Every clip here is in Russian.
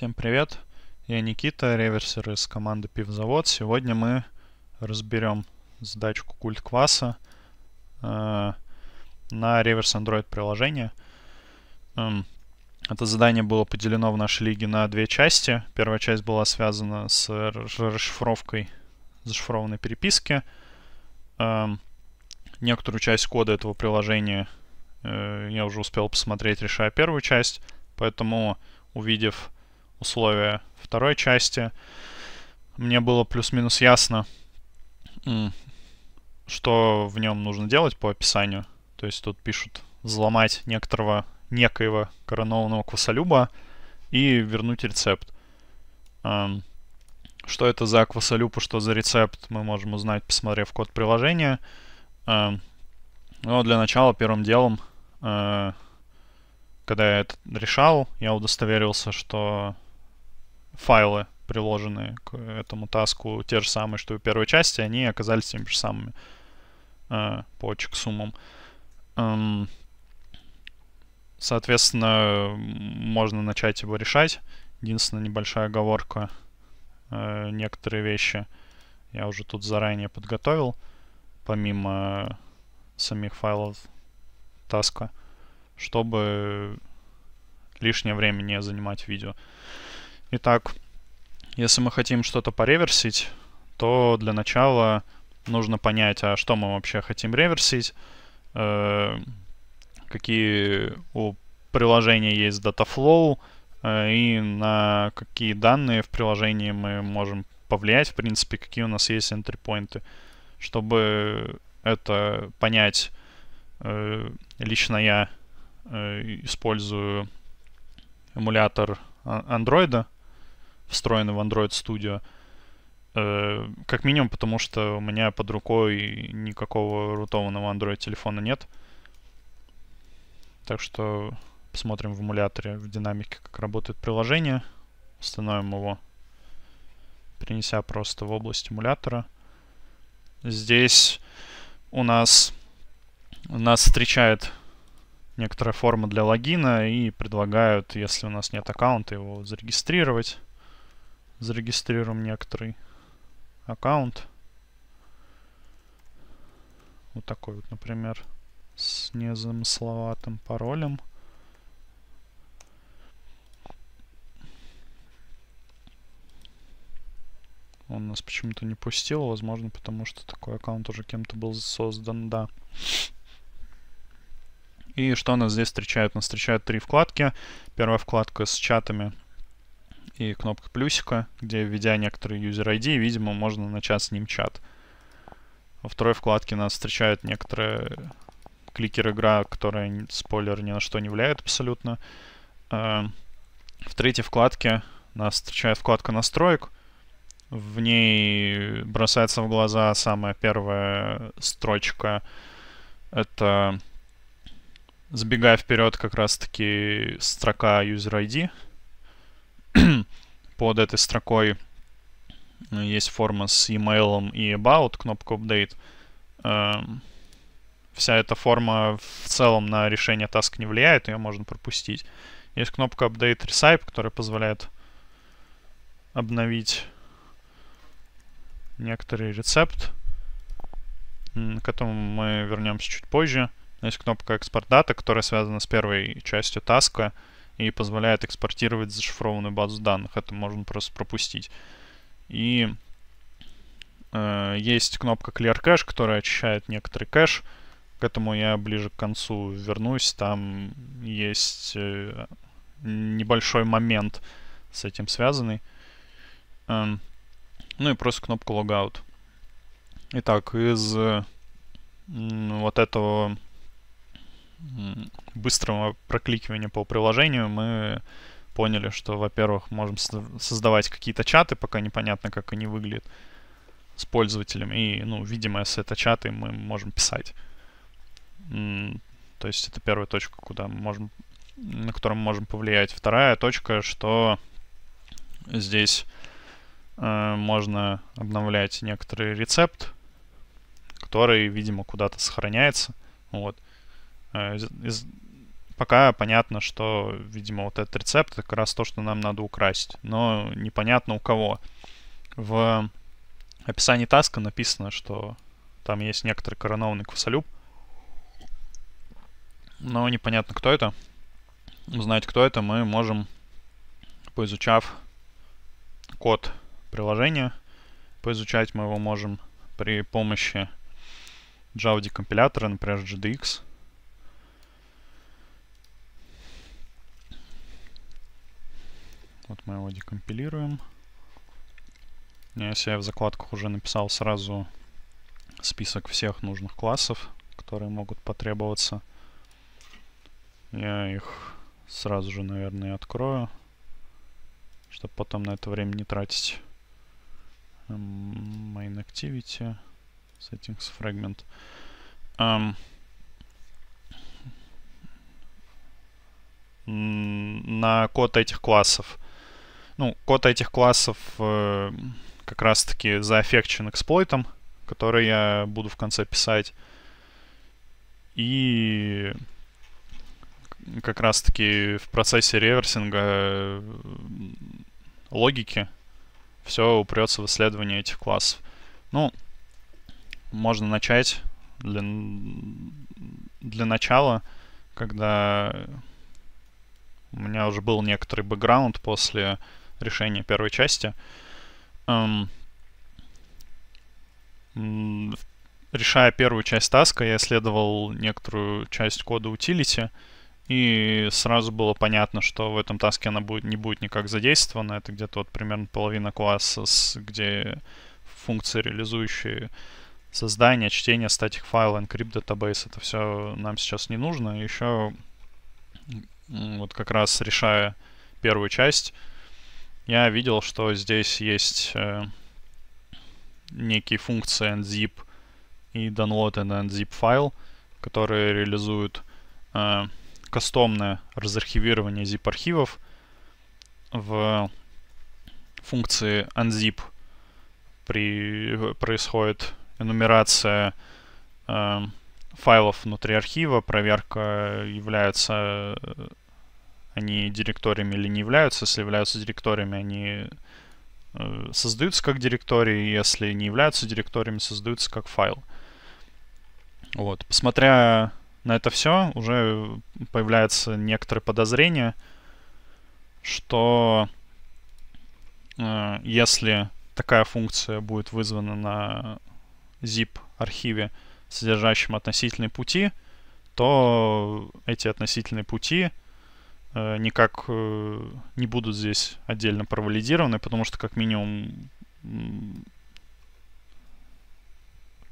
Всем привет! Я Никита, реверсер из команды Пивзавод. Сегодня мы разберем задачку культ класса э, на реверс Android приложение. Эм, это задание было поделено в нашей лиге на две части. Первая часть была связана с расшифровкой зашифрованной переписки. Эм, некоторую часть кода этого приложения э, я уже успел посмотреть, решая первую часть. Поэтому, увидев условия второй части, мне было плюс-минус ясно, что в нем нужно делать по описанию. То есть тут пишут взломать некоторого некоего коронованного квасолюба и вернуть рецепт. Что это за квасолюб и что за рецепт, мы можем узнать, посмотрев код приложения. Но для начала первым делом, э, когда я это решал, я удостоверился, что файлы, приложенные к этому таску, те же самые, что и в первой части, они оказались теми же самыми э, по чексумам. Эм, соответственно, можно начать его решать. Единственная небольшая оговорка. Э, некоторые вещи я уже тут заранее подготовил, помимо самих файлов таска, чтобы лишнее время не занимать видео. Итак, если мы хотим что-то пореверсить, то для начала нужно понять, а что мы вообще хотим реверсить, э, какие у приложения есть Dataflow, э, и на какие данные в приложении мы можем повлиять, в принципе, какие у нас есть энтрипоинты. Чтобы это понять, э, лично я использую эмулятор андроида, встроенный в Android Studio. Э, как минимум, потому что у меня под рукой никакого рутованного Android телефона нет. Так что посмотрим в эмуляторе, в динамике, как работает приложение. Установим его, принеся просто в область эмулятора. Здесь у нас нас встречает некоторая форма для логина и предлагают, если у нас нет аккаунта, его зарегистрировать зарегистрируем некоторый аккаунт. Вот такой вот, например, с незамысловатым паролем. Он нас почему-то не пустил, возможно, потому что такой аккаунт уже кем-то был создан, да. И что нас здесь встречает? Нас встречают три вкладки. Первая вкладка с чатами — и кнопка плюсика, где, введя некоторые user ID, видимо, можно начать с ним чат. Во второй вкладке нас встречает некоторая кликер игра, которая спойлер ни на что не влияет абсолютно. Э, в третьей вкладке нас встречает вкладка настроек. В ней бросается в глаза самая первая строчка. Это сбегая вперед как раз-таки строка user ID под этой строкой есть форма с email и about, кнопка update. Эм, вся эта форма в целом на решение task не влияет, ее можно пропустить. Есть кнопка update recipe, которая позволяет обновить некоторый рецепт, к которому мы вернемся чуть позже. Есть кнопка экспорт дата, которая связана с первой частью таска и позволяет экспортировать зашифрованную базу данных. Это можно просто пропустить. И э, есть кнопка Clear Cache, которая очищает некоторый кэш. К этому я ближе к концу вернусь. Там есть э, небольшой момент с этим связанный. Э, ну и просто кнопка Logout. Итак, из э, вот этого быстрого прокликивания по приложению мы поняли, что, во-первых, можем создавать какие-то чаты, пока непонятно, как они выглядят с пользователями. И, ну, видимо, с это чаты мы можем писать. То есть это первая точка, куда мы можем, на которую мы можем повлиять. Вторая точка, что здесь э, можно обновлять некоторый рецепт, который, видимо, куда-то сохраняется. Вот. Э, Э, пока понятно, что, видимо, вот этот рецепт это как раз то, что нам надо украсть. Но непонятно у кого. В описании таска написано, что там есть некоторый коронованный квасолюб. Но непонятно, кто это. Узнать, кто это, мы можем, поизучав код приложения. Поизучать мы его можем при помощи Java декомпилятора, например, GDX. Вот мы его декомпилируем. Если я в закладках уже написал сразу список всех нужных классов, которые могут потребоваться, я их сразу же, наверное, открою, чтобы потом на это время не тратить. Эм, main Activity, Settings Fragment. Um, на код этих классов. Ну, код этих классов э, как раз-таки заэффекчен эксплойтом, который я буду в конце писать. И как раз-таки в процессе реверсинга э, логики все упрется в исследование этих классов. Ну, можно начать для, для начала, когда у меня уже был некоторый бэкграунд после решение первой части. Эм, решая первую часть таска, я исследовал некоторую часть кода утилити, и сразу было понятно, что в этом таске она будет, не будет никак задействована. Это где-то вот примерно половина класса, с, где функции, реализующие создание, чтение статик файла, encrypt database, это все нам сейчас не нужно. Еще вот как раз решая первую часть, я видел, что здесь есть э, некие функции unzip и download and unzip файл, которые реализуют э, кастомное разархивирование zip-архивов в функции unzip при, происходит энумерация э, файлов внутри архива, проверка является э, они директориями или не являются. Если являются директориями, они э, создаются как директории, если не являются директориями, создаются как файл. Вот. Посмотря на это все, уже появляется некоторое подозрение, что э, если такая функция будет вызвана на zip архиве, содержащем относительные пути, то эти относительные пути — Э, никак э, не будут здесь отдельно провалидированы, потому что как минимум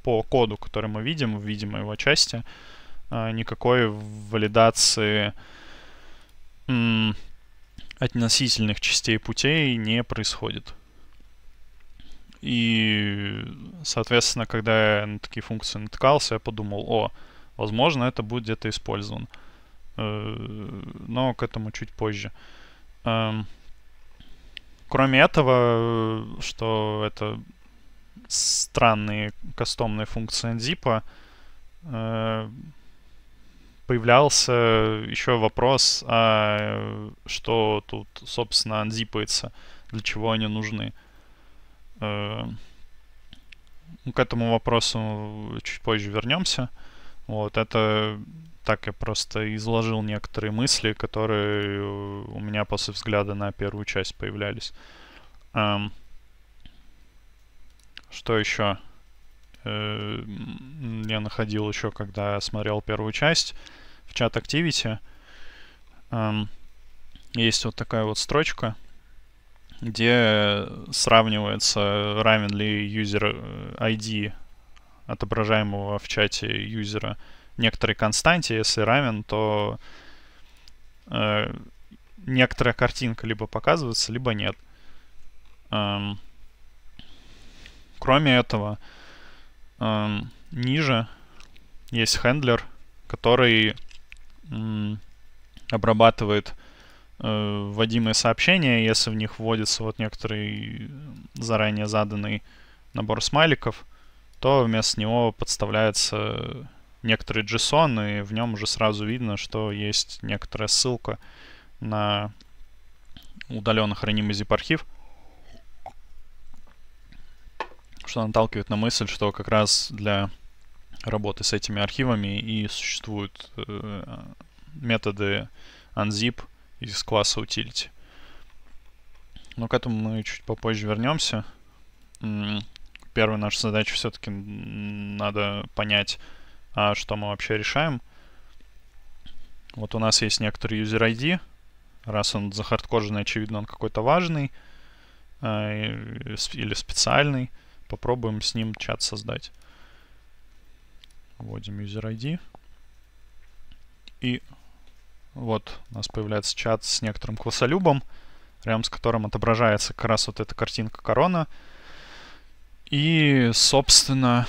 по коду, который мы видим, видим его части, э, никакой валидации относительных частей путей не происходит. И, соответственно, когда я на такие функции натыкался, я подумал, о, возможно, это будет где-то использовано. Э, но к этому чуть позже. Эм, кроме этого, э, что это странные кастомные функции zipa, э, появлялся еще вопрос, а что тут, собственно, анзипается, для чего они нужны. К этому вопросу чуть позже вернемся. Вот, это так я просто изложил некоторые мысли, которые э, у меня после взгляда на первую часть появлялись. Эм, что еще? Э, я находил еще, когда смотрел первую часть в чат Activity. Эм, есть вот такая вот строчка, где сравнивается, э, равен ли юзер э, ID отображаемого в чате юзера некоторой константе, если равен, то э, некоторая картинка либо показывается, либо нет. Эм, кроме этого, эм, ниже есть хендлер, который эм, обрабатывает э, вводимые сообщения, если в них вводится вот некоторый э, заранее заданный набор смайликов, то вместо него подставляется некоторый JSON, и в нем уже сразу видно, что есть некоторая ссылка на удаленно хранимый zip-архив, что наталкивает на мысль, что как раз для работы с этими архивами и существуют э, методы unzip из класса utility. Но к этому мы чуть попозже вернемся. Первая наша задача все-таки надо понять, а что мы вообще решаем. Вот у нас есть некоторый user ID. Раз он захардкоженный, очевидно, он какой-то важный э, или специальный. Попробуем с ним чат создать. Вводим user ID. И вот у нас появляется чат с некоторым классолюбом, рядом с которым отображается как раз вот эта картинка корона. И, собственно,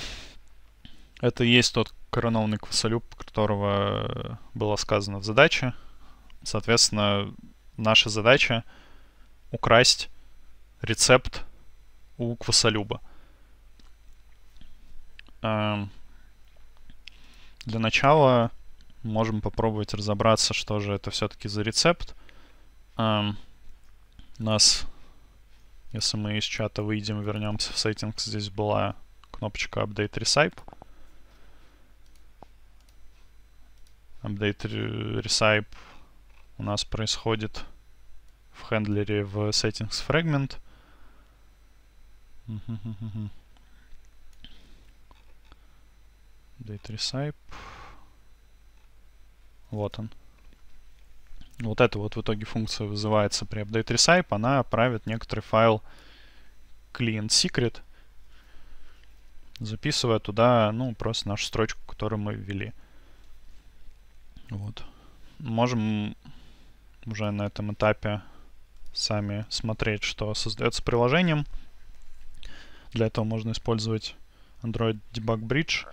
это есть тот коронованный квасолюб, которого было сказано в задаче. Соответственно, наша задача украсть рецепт у квасолюба. Эм, для начала можем попробовать разобраться, что же это все-таки за рецепт. Эм, у нас, если мы из чата выйдем и вернемся в сеттинг, здесь была кнопочка Update Recipe. update э, resipe у нас происходит в хендлере в settings fragment. Update resipe. Вот он. Вот эта вот в итоге функция вызывается при update resipe. Она правит некоторый файл client secret, записывая туда, ну, просто нашу строчку, которую мы ввели. Вот. Можем уже на этом этапе сами смотреть, что создается приложением. Для этого можно использовать Android Debug Bridge.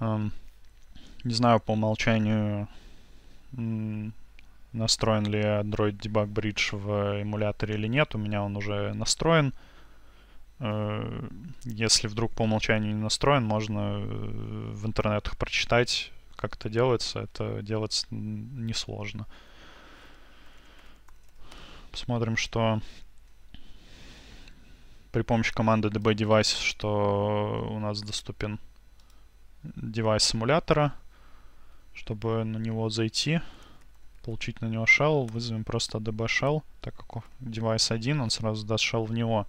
Um, не знаю по умолчанию, настроен ли Android Debug Bridge в эмуляторе или нет. У меня он уже настроен. Э, если вдруг по умолчанию не настроен, можно э, в интернетах прочитать как это делается? Это делать несложно. Посмотрим, что при помощи команды db device, что у нас доступен девайс симулятора. Чтобы на него зайти, получить на него shell, вызовем просто db shell, так как девайс один, он сразу даст shell в него.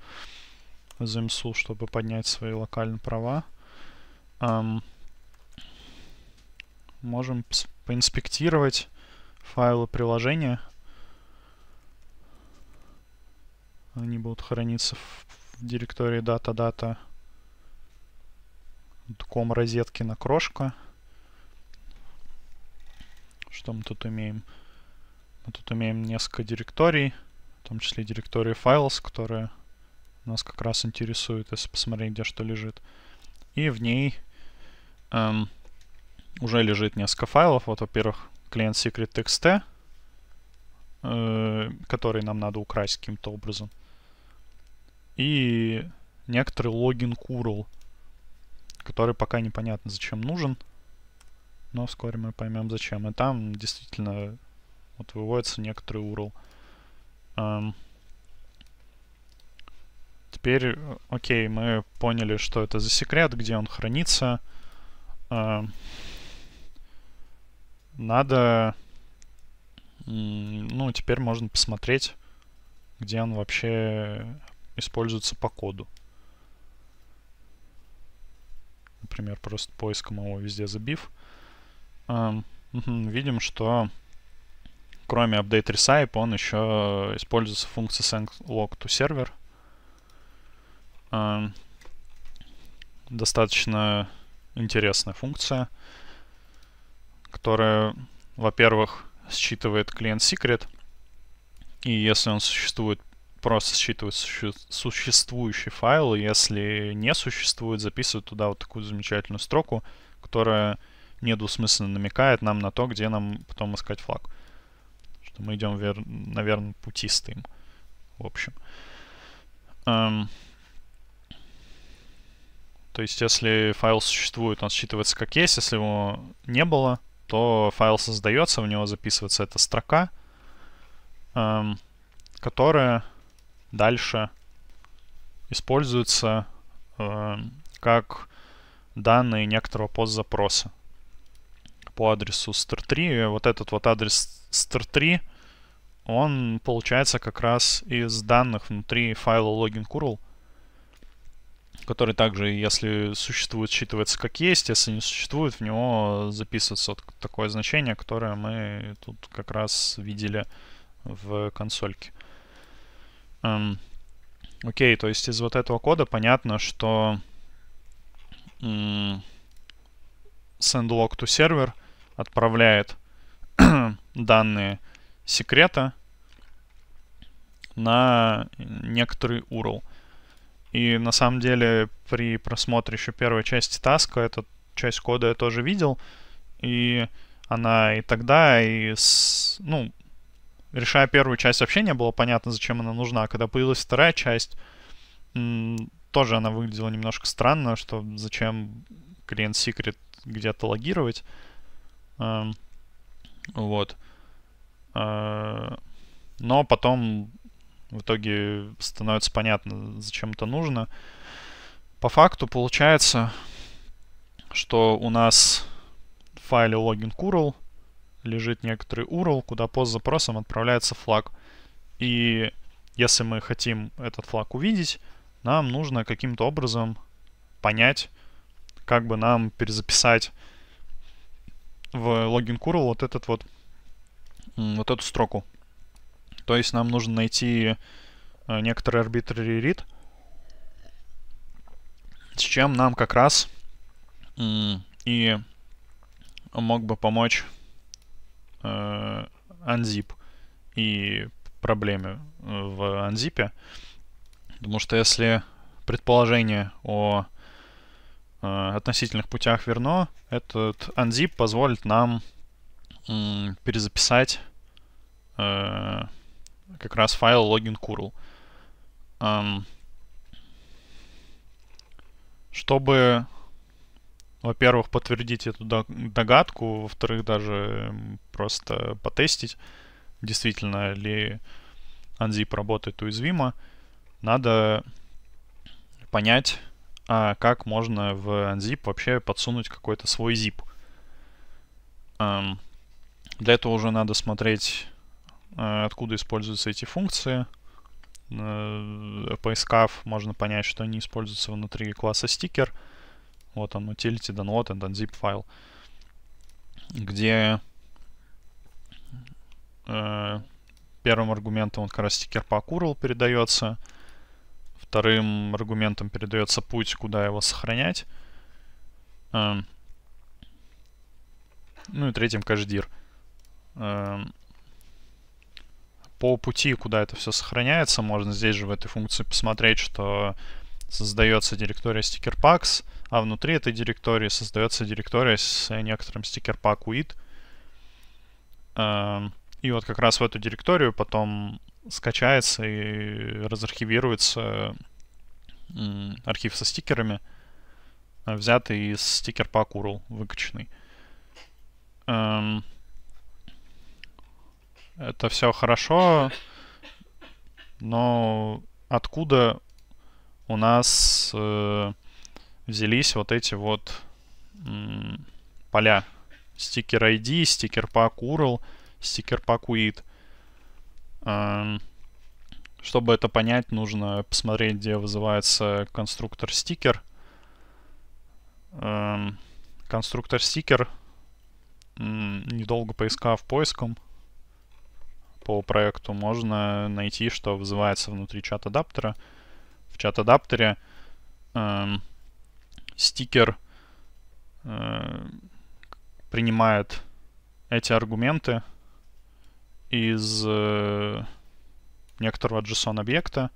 Вызовем su, чтобы поднять свои локальные права. Um, можем поинспектировать файлы приложения. Они будут храниться в, директории data-data ком розетки на крошка. Что мы тут имеем? Мы тут имеем несколько директорий, в том числе директории файлов, которые нас как раз интересуют, если посмотреть, где что лежит. И в ней эм, уже лежит несколько файлов. Вот, во-первых, клиент secret.txt, э, который нам надо украсть каким-то образом. И некоторый логин curl, который пока непонятно зачем нужен, но вскоре мы поймем зачем. И там действительно вот выводится некоторый URL. Эм. Теперь, э, окей, мы поняли, что это за секрет, где он хранится. Эм надо... Ну, теперь можно посмотреть, где он вообще используется по коду. Например, просто поиском его везде забив. Эм, видим, что кроме update recipe он еще используется в функции send эм, Достаточно интересная функция которая, во-первых, считывает клиент секрет, и если он существует, просто считывает суще существующий файл, если не существует, записывает туда вот такую замечательную строку, которая недвусмысленно намекает нам на то, где нам потом искать флаг. Что мы идем, вер... наверное, пути стоим. В общем. Эм... То есть, если файл существует, он считывается как есть. Если его не было, то файл создается, в него записывается эта строка, эм, которая дальше используется э, как данные некоторого постзапроса по адресу star3. И вот этот вот адрес star3, он получается как раз из данных внутри файла login.curl, который также, если существует, считывается как есть, если не существует, в него записывается вот такое значение, которое мы тут как раз видели в консольке. Эм, окей, то есть из вот этого кода понятно, что send log to server отправляет данные секрета на некоторый URL. И на самом деле при просмотре еще первой части таска, эту часть кода я тоже видел. И она и тогда, и с, ну, решая первую часть, вообще не было понятно, зачем она нужна. а Когда появилась вторая часть, тоже она выглядела немножко странно, что зачем клиент секрет где-то логировать. Эм, вот. Э, но потом в итоге становится понятно, зачем это нужно. По факту получается, что у нас в файле login curl лежит некоторый URL, куда по запросам отправляется флаг. И если мы хотим этот флаг увидеть, нам нужно каким-то образом понять, как бы нам перезаписать в логин curl вот этот вот вот эту строку. То есть нам нужно найти э, некоторый arbitrary read, с чем нам как раз и мог бы помочь э, unzip и проблеме э, в unzip. Потому что если предположение о э, относительных путях верно, этот unzip позволит нам перезаписать как раз файл логин curl. Чтобы, во-первых, подтвердить эту догадку, во-вторых, даже эм, просто потестить, действительно ли Unzip работает уязвимо, надо понять, а как можно в Unzip вообще подсунуть какой-то свой zip. Для этого уже надо смотреть Э, откуда используются эти функции. Э, поискав, можно понять, что они используются внутри класса стикер. Вот он, utility, download, and unzip файл. Где э, первым аргументом вот как раз стикер по curl передается. Вторым аргументом передается путь, куда его сохранять. Эм. ну и третьим каждир. Э, эм по пути, куда это все сохраняется, можно здесь же в этой функции посмотреть, что создается директория StickerPacks, а внутри этой директории создается директория с некоторым StickerPack UID. Эм, и вот как раз в эту директорию потом скачается и разархивируется архив со стикерами, э, взятый из стикер пак URL, выкачанный. Эм, это все хорошо, но откуда у нас э, взялись вот эти вот м, поля? Стикер ID, стикер pack URL, стикер pack UID. Э, чтобы это понять, нужно посмотреть, где вызывается конструктор стикер. Эм, конструктор стикер, недолго поискав поиском, по проекту, можно найти, что вызывается внутри чат-адаптера. В чат-адаптере э, стикер э, принимает эти аргументы из э, некоторого JSON-объекта.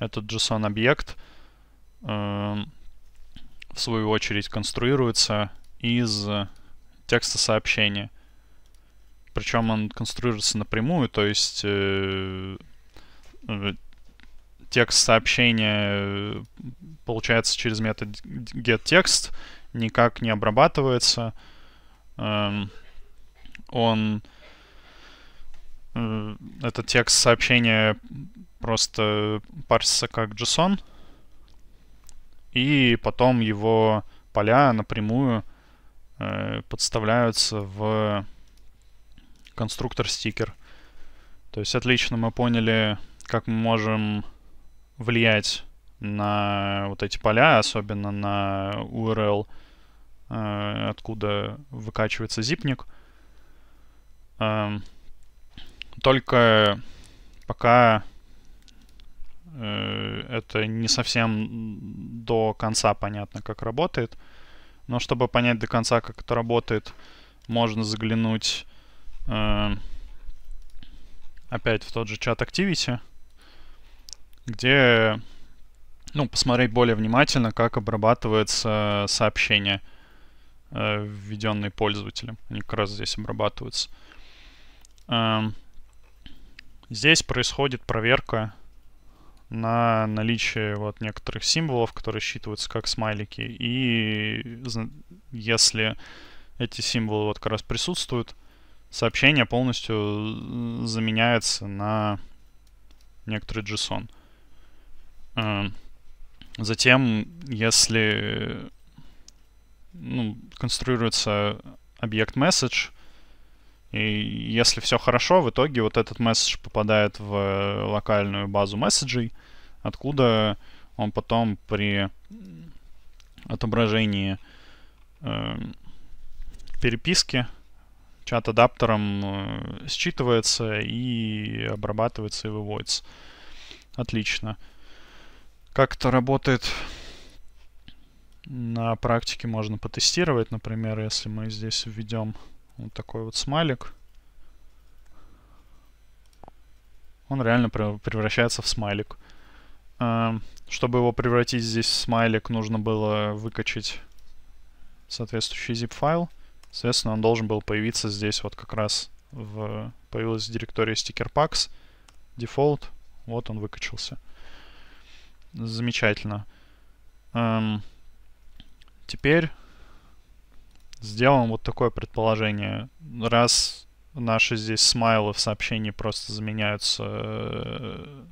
Этот JSON-объект, э, эм, в свою очередь, конструируется из текста сообщения – причем он конструируется напрямую, то есть э, э, текст сообщения э, получается через метод getText, никак не обрабатывается. Э, он э, этот текст сообщения просто парсится как JSON, и потом его поля напрямую э, подставляются в конструктор стикер. То есть отлично мы поняли, как мы можем влиять на вот эти поля, особенно на URL, э, откуда выкачивается зипник. Эм, только пока э, это не совсем до конца понятно, как работает. Но чтобы понять до конца, как это работает, можно заглянуть Э, опять в тот же чат Activity, где ну, посмотреть более внимательно, как обрабатывается сообщение, э, введенное пользователем. Они как раз здесь обрабатываются. Эм, здесь происходит проверка на наличие вот некоторых символов, которые считываются как смайлики. И если эти символы вот как раз присутствуют, сообщение полностью э, заменяется на некоторый JSON. Эм, затем, если ну, конструируется объект message, и если все хорошо, в итоге вот этот месседж попадает в э, локальную базу месседжей, откуда он потом при отображении э, переписки чат-адаптером э, считывается и обрабатывается и выводится. Отлично. Как это работает на практике можно потестировать. Например, если мы здесь введем вот такой вот смайлик, он реально превращается в смайлик. Э, чтобы его превратить здесь в смайлик, нужно было выкачать соответствующий zip-файл. Соответственно, он должен был появиться здесь вот как раз в... Появилась директория sticker packs, дефолт. Вот он выкачался. Замечательно. Эм, теперь сделаем вот такое предположение. Раз наши здесь смайлы в сообщении просто заменяются э,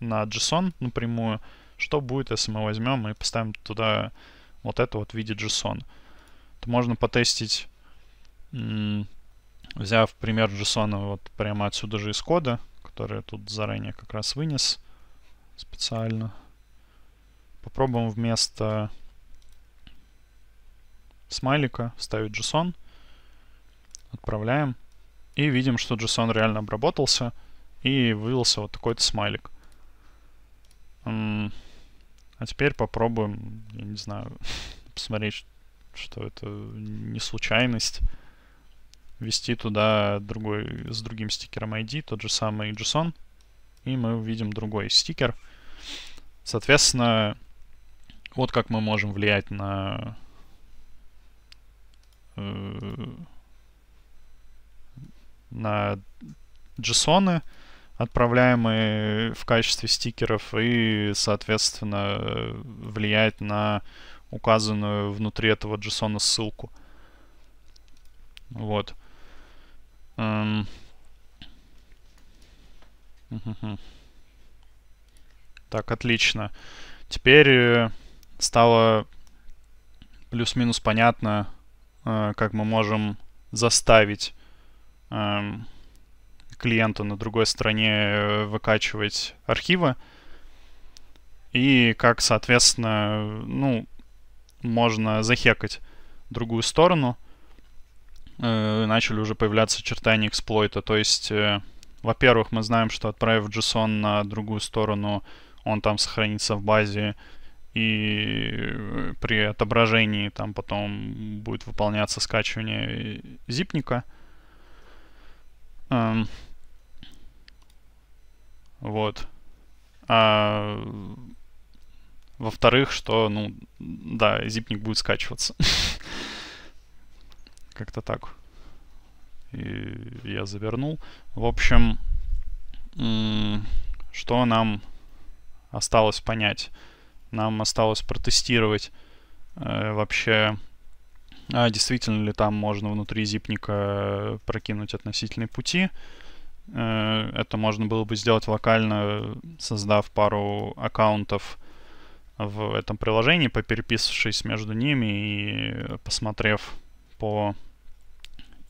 на JSON напрямую, что будет, если мы возьмем и поставим туда вот это вот в виде JSON? то можно потестить, взяв пример JSON вот прямо отсюда же из кода, который я тут заранее как раз вынес специально. Попробуем вместо смайлика вставить JSON. Отправляем. И видим, что JSON реально обработался и вывелся вот такой-то смайлик. А теперь попробуем, я не знаю, посмотреть, что это не случайность. Ввести туда другой, с другим стикером ID, тот же самый JSON, и мы увидим другой стикер. Соответственно, вот как мы можем влиять на э, на JSON, отправляемые в качестве стикеров, и, соответственно, влиять на указанную внутри этого JSON ссылку. Вот. Um. Так, отлично. Теперь э, стало плюс-минус понятно, э, как мы можем заставить эм, клиента на другой стороне э, выкачивать архивы. И как, соответственно, ну, можно захекать другую сторону. Э, начали уже появляться чертания эксплойта. То есть, э, во-первых, мы знаем, что отправив JSON на другую сторону, он там сохранится в базе, и э, при отображении там потом будет выполняться скачивание э, зипника. Эм. Вот. А во-вторых, что, ну, да, зипник будет скачиваться. Как-то так. И я завернул. В общем, что нам осталось понять? Нам осталось протестировать э, вообще, а действительно ли там можно внутри зипника прокинуть относительные пути. Э, это можно было бы сделать локально, создав пару аккаунтов, э, в этом приложении, попереписавшись между ними и посмотрев по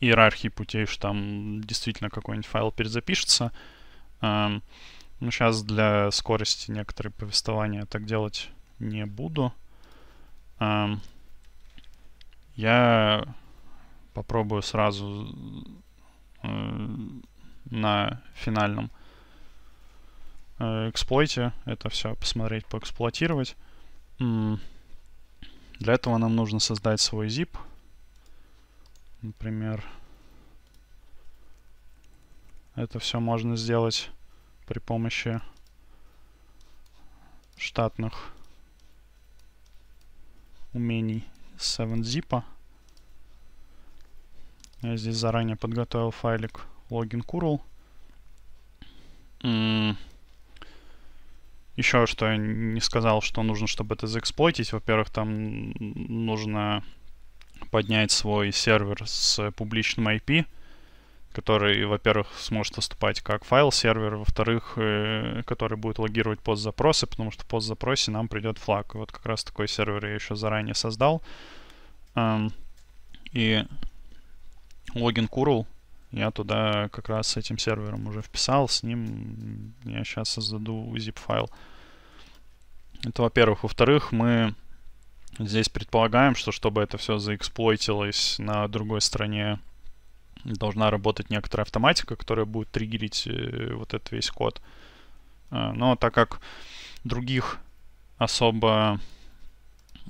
иерархии путей, что там действительно какой-нибудь файл перезапишется. Эм, ну, сейчас для скорости некоторые повествования так делать не буду. Эм, я попробую сразу э, на финальном Э, эксплойте это все посмотреть, поэксплуатировать. Для этого нам нужно создать свой zip. Например, это все можно сделать при помощи штатных умений 7-zip. Я здесь заранее подготовил файлик login curl. Mm еще что я не сказал, что нужно, чтобы это заэксплойтить. Во-первых, там нужно поднять свой сервер с публичным IP, который, во-первых, сможет выступать как файл-сервер, во-вторых, э, который будет логировать пост-запросы, потому что в пост-запросе нам придет флаг. вот как раз такой сервер я еще заранее создал. Эм, и логин curl я туда как раз с этим сервером уже вписал, с ним я сейчас создаду zip-файл. Uh, это, во-первых. Во-вторых, мы здесь предполагаем, что чтобы это все заэксплойтилось на другой стороне, должна работать некоторая автоматика, которая будет триггерить э, вот этот весь код. А, но так как других особо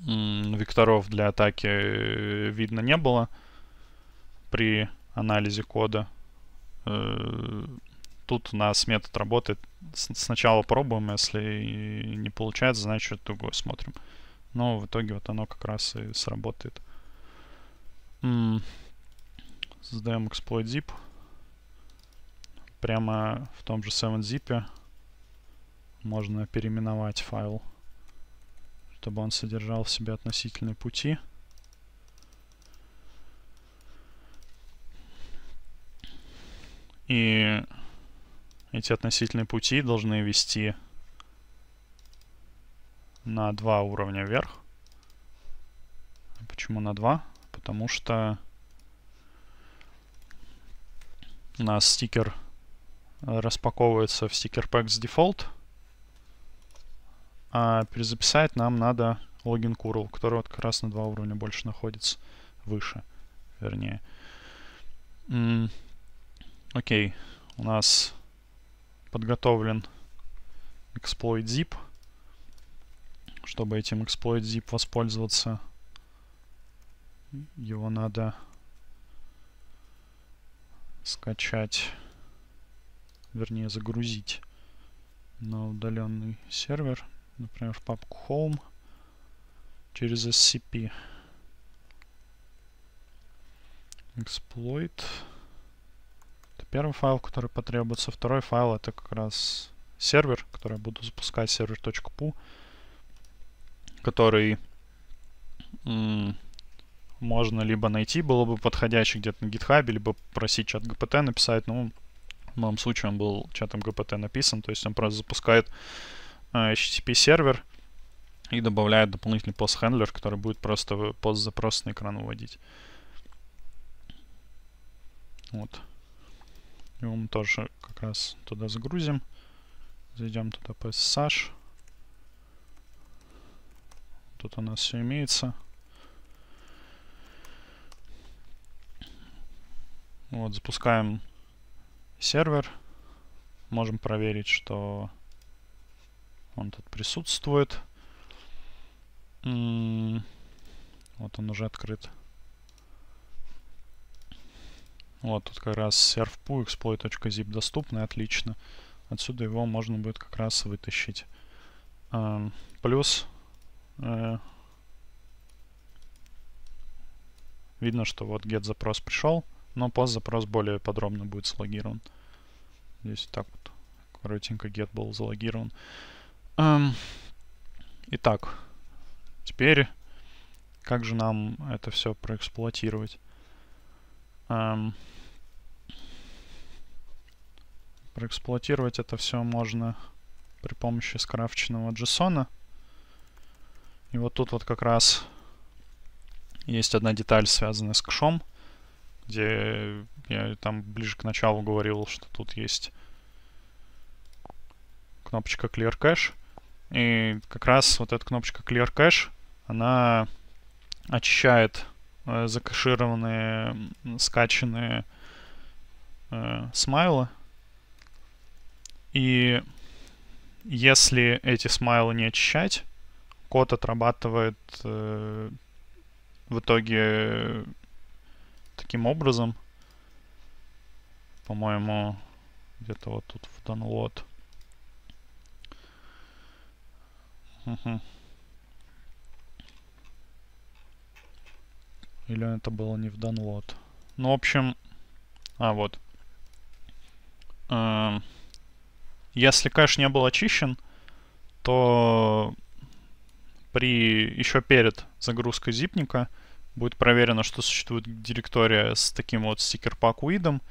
векторов для атаки э, видно не было при анализе кода, э, тут у нас метод работает. Сначала пробуем, если не получается, значит другой смотрим. Но в итоге вот оно как раз и сработает. Сдаем exploit zip. Прямо в том же 7-zip можно переименовать файл, чтобы он содержал в себе относительные пути. И эти относительные пути должны вести на два уровня вверх. Почему на два? Потому что у нас стикер распаковывается в стикер pack с дефолт. А перезаписать нам надо логин curl, который вот как раз на два уровня больше находится. Выше, вернее. Окей, okay. у нас подготовлен exploit zip. Чтобы этим exploit zip воспользоваться, его надо скачать, вернее загрузить на удаленный сервер, например, в папку home через SCP. Exploit первый файл, который потребуется. Второй файл это как раз сервер, который я буду запускать, сервер.пу, который можно либо найти, было бы подходящий где-то на GitHub, либо просить чат GPT написать. Ну, в моем случае он был чатом GPT написан, то есть он просто запускает э, HTTP сервер и добавляет дополнительный пост-хендлер, который будет просто пост-запрос на экран выводить. Вот. Его мы тоже как раз туда загрузим. Зайдем туда по SSH. Тут у нас все имеется. Вот, запускаем сервер. Можем проверить, что он тут присутствует. М-м-м. вот он уже открыт. Вот, тут как раз servpu exploit.zip доступный, отлично. Отсюда его можно будет как раз вытащить. Uh, плюс uh, видно, что вот get запрос пришел, но post запрос более подробно будет слогирован. Здесь так вот коротенько get был залогирован. Um, итак, теперь как же нам это все проэксплуатировать? эм, проэксплуатировать это все можно при помощи скрафченного JSON. И вот тут вот как раз есть одна деталь, связанная с кэшом, где я там ближе к началу говорил, что тут есть кнопочка Clear Cache. И как раз вот эта кнопочка Clear Cache, она очищает э, закашированные, скачанные э, смайлы. И если эти смайлы не очищать, код отрабатывает э, в итоге э, таким образом. По-моему, где-то вот тут в download. Uh-huh. Или это было не в download? Ну, в общем... А, вот. Эм, если кэш не был очищен, то при еще перед загрузкой зипника будет проверено, что существует директория с таким вот стикер-пак уидом.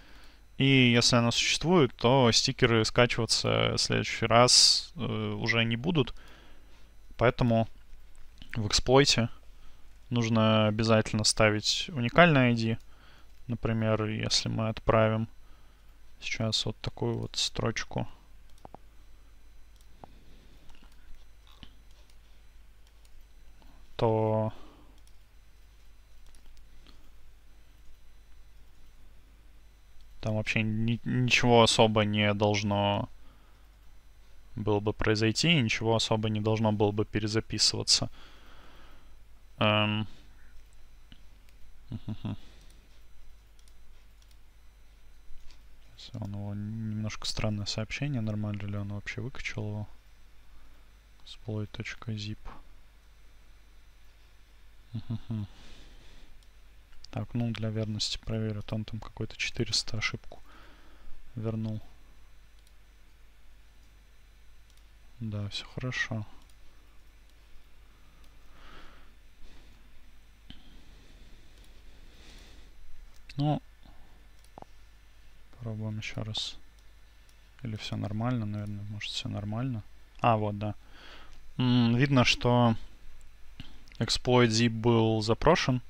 И если она существует, то стикеры скачиваться в следующий раз э, уже не будут. Поэтому в эксплойте нужно обязательно ставить уникальное ID. Например, если мы отправим сейчас вот такую вот строчку. То там вообще ни ничего особо не должно было бы произойти, ничего особо не должно было бы перезаписываться. Um, он его немножко странное сообщение, нормально ли он вообще выкачал его. Exploit.zip. Так, ну для верности проверю. Он там какой-то 400 ошибку вернул. Да, все хорошо. Ну, пробуем еще раз. Или все нормально, наверное, может все нормально. А, вот, да. М -м, видно, что эксплойт zip был запрошен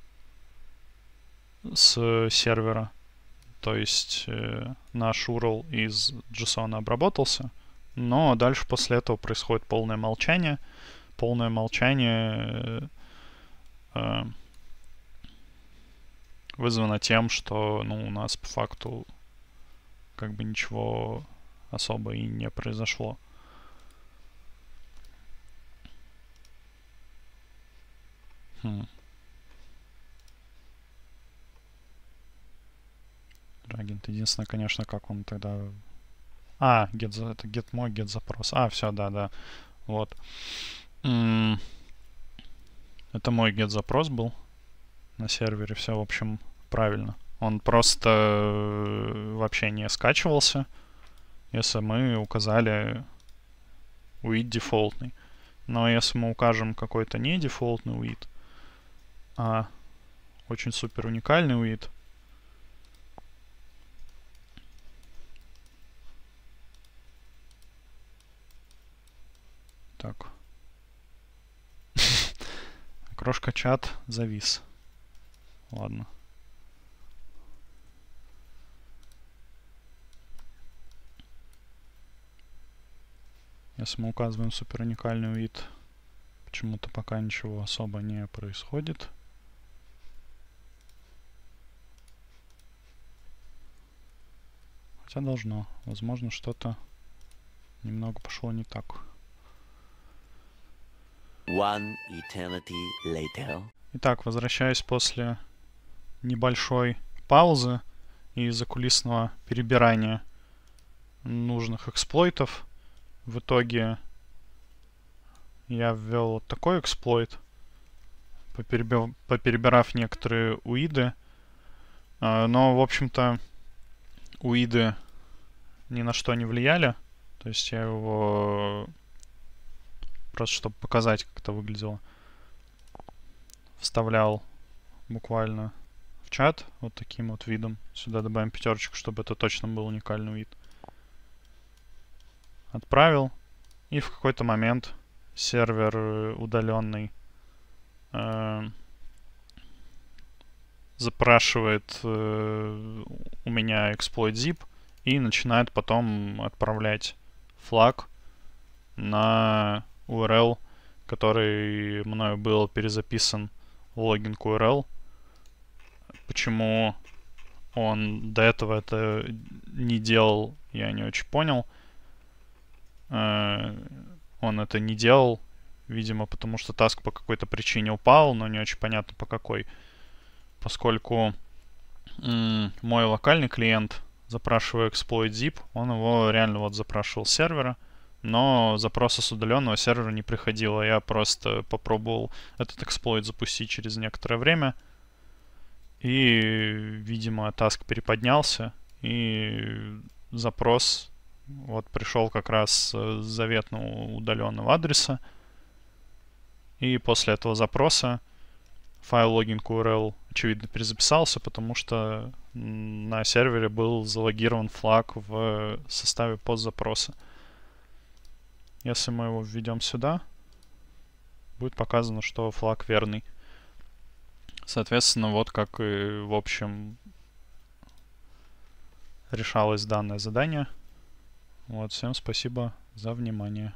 с сервера. То есть э, наш URL из JSON обработался. Но дальше после этого происходит полное молчание. Полное молчание э, э, вызвано тем, что ну, у нас по факту как бы ничего особо и не произошло. Хм. Рагент. Единственное, конечно, как он тогда... А, get, за... это get мой, get запрос. А, все, да, да. Вот. М это мой get запрос был на сервере. Все, в общем, правильно. Он просто э, вообще не скачивался, если мы указали UID дефолтный. Но если мы укажем какой-то не дефолтный UID, а очень супер уникальный UID, Так. Крошка чат завис. Ладно. Если мы указываем супер уникальный вид, почему-то пока ничего особо не происходит. Хотя должно. Возможно, что-то немного пошло не так. One later. Итак, возвращаясь после небольшой паузы и закулисного перебирания нужных эксплойтов в итоге я ввел вот такой эксплойт, поперебив, поперебирав некоторые уиды. А, но, в общем-то, уиды ни на что не влияли. То есть я его просто чтобы показать, как это выглядело, вставлял буквально в чат вот таким вот видом. Сюда добавим пятерочку, чтобы это точно был уникальный вид. Отправил. И в какой-то момент сервер э, удаленный э, запрашивает э, у меня exploit zip и начинает потом отправлять флаг на URL, который мною был перезаписан в логин к URL. Почему он до этого это не делал, я не очень понял. Э, он это не делал, видимо, потому что таск по какой-то причине упал, но не очень понятно по какой. Поскольку мой локальный клиент, запрашивая exploit zip, он его реально вот запрашивал с сервера, но запроса с удаленного сервера не приходило. Я просто попробовал этот эксплойт запустить через некоторое время. И, видимо, таск переподнялся, и запрос вот пришел как раз э, с заветного удаленного адреса. И после этого запроса файл логин URL очевидно перезаписался, потому что на сервере был залогирован флаг в составе подзапроса. Если мы его введем сюда, будет показано, что флаг верный. Соответственно, вот как и в общем решалось данное задание. Вот, всем спасибо за внимание.